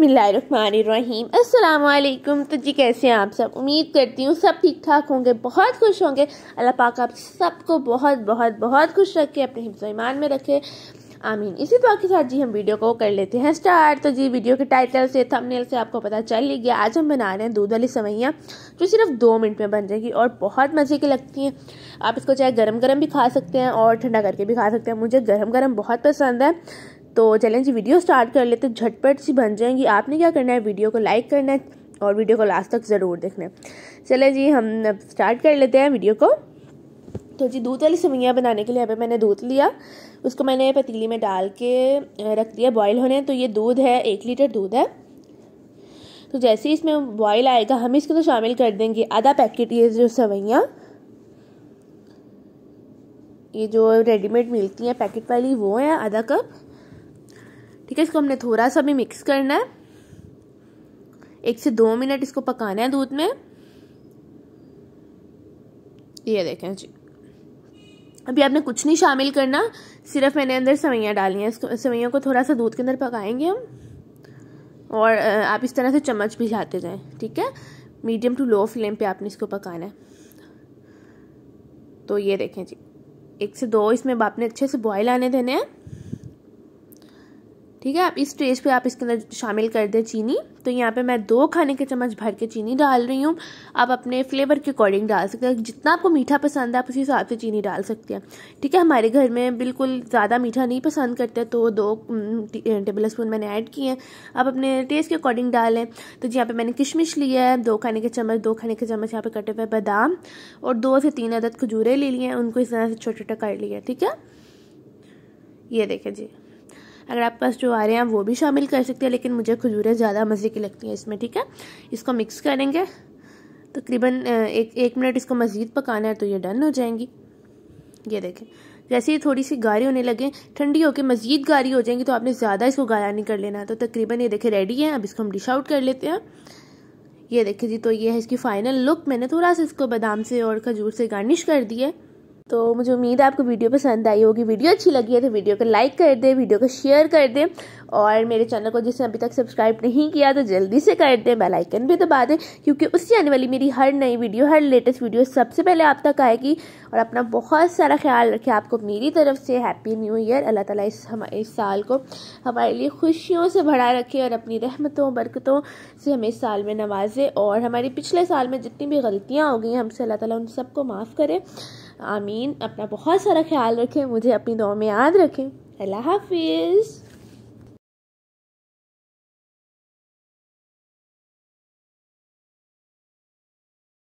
बिसमीम अल्लाम तो जी कैसे हैं आप सब उम्मीद करती हूँ सब ठीक ठाक होंगे बहुत खुश होंगे अल्लाह पाक आप सबको बहुत बहुत बहुत खुश रखे अपने हिफ्ज़ ईमान में रखे आमीन इसी तो के साथ जी हम वीडियो को कर लेते हैं स्टार्ट तो जी वीडियो के टाइटल से थंबनेल से आपको पता चल ही गया आज हम बना रहे हैं दूध वाली सवैयाँ जो सिर्फ दो मिनट में बन जाएगी और बहुत मज़े की लगती हैं आप इसको चाहे गरम गरम भी खा सकते हैं और ठंडा करके भी खा सकते हैं मुझे गरम गरम बहुत पसंद है तो चलें जी वीडियो स्टार्ट कर लेते झटपट सी बन जाएंगी आपने क्या करना है वीडियो को लाइक करना है और वीडियो को लास्ट तक ज़रूर देखना है चले जी हम अब स्टार्ट कर लेते हैं वीडियो को तो जी दूध वाली सवैयाँ बनाने के लिए अभी मैंने दूध लिया उसको मैंने पतीली में डाल के रख दिया बॉयल होने तो ये दूध है एक लीटर दूध है तो जैसे ही इसमें बॉयल आएगा हम इसको तो शामिल कर देंगे आधा पैकेट ये जो सवैयाँ ये जो रेडीमेड मिलती हैं पैकेट वाली वो है आधा कप ठीक है इसको हमने थोड़ा सा भी मिक्स करना है एक से दो मिनट इसको पकाना है दूध में ये देखें जी अभी आपने कुछ नहीं शामिल करना सिर्फ मैंने अंदर सवैयाँ डाली हैं सवैयों को थोड़ा सा दूध के अंदर पकाएंगे हम और आप इस तरह से चम्मच भी जाते जाएँ ठीक है मीडियम टू लो फ्लेम पे आपने इसको पकाना है तो ये देखें जी एक से दो इसमें आपने अच्छे से बॉयल आने देने हैं ठीक है आप इस स्टेज पे आप इसके अंदर शामिल कर दें चीनी तो यहाँ पे मैं दो खाने के चम्मच भर के चीनी डाल रही हूँ आप अपने फ्लेवर के अकॉर्डिंग डाल सकते हैं जितना आपको मीठा पसंद है आप उसी हिसाब से चीनी डाल सकते हैं ठीक है हमारे घर में बिल्कुल ज़्यादा मीठा नहीं पसंद करते तो दो टेबल स्पून मैंने ऐड किए हैं आप अपने टेस्ट के अकॉर्डिंग डालें तो जी यहाँ पर मैंने किशमिश लिया है दो खाने के चम्मच दो खाने के चम्मच यहाँ पर कटे हुए बादाम और दो से तीन अदद खजूरें ले लिए हैं उनको इस तरह से छोटा छोटा कर लिया ठीक है ये देखें जी अगर आपके पास जो आ रहे हैं वो भी शामिल कर सकते हैं लेकिन मुझे खजूरें ज़्यादा मज़े की लगती हैं इसमें ठीक है इसको मिक्स करेंगे तकरीबन एक एक मिनट इसको मज़ीद पकाना है तो ये डन हो जाएंगी ये देखें जैसे ये थोड़ी सी गारी होने लगे ठंडी होकर मज़ीद गारी हो जाएंगी तो आपने ज़्यादा इसको गारा नहीं कर लेना तो तकरीबन ये देखें रेडी है अब इसको हम डिश आउट कर लेते हैं ये देखें जी तो ये है इसकी फ़ाइनल लुक मैंने थोड़ा सा इसको बादाम से और खजूर से गार्निश कर दी है तो मुझे उम्मीद है आपको वीडियो पसंद आई होगी वीडियो अच्छी लगी है तो वीडियो को लाइक कर दें वीडियो को शेयर कर दें और मेरे चैनल को जिसने अभी तक सब्सक्राइब नहीं किया तो जल्दी से कर दें बेल आइकन भी दबा दें क्योंकि उससे आने वाली मेरी हर नई वीडियो हर लेटेस्ट वीडियो सबसे पहले आप तक आएगी और अपना बहुत सारा ख्याल रखें आपको मेरी तरफ से हैप्पी न्यू ईयर अल्लाह ताला इस हमारे इस साल को हमारे लिए खुशियों से भरा रखे और अपनी रहमतों बरकतों से हमें इस साल में नवाजे और हमारी पिछले साल में जितनी भी गलतियाँ हो गई हैं हमसे अल्लाह ताला उन सबको माफ़ करें आमीन अपना बहुत सारा ख्याल रखें मुझे अपनी दुआ में याद रखें अल्लाह हाफिज़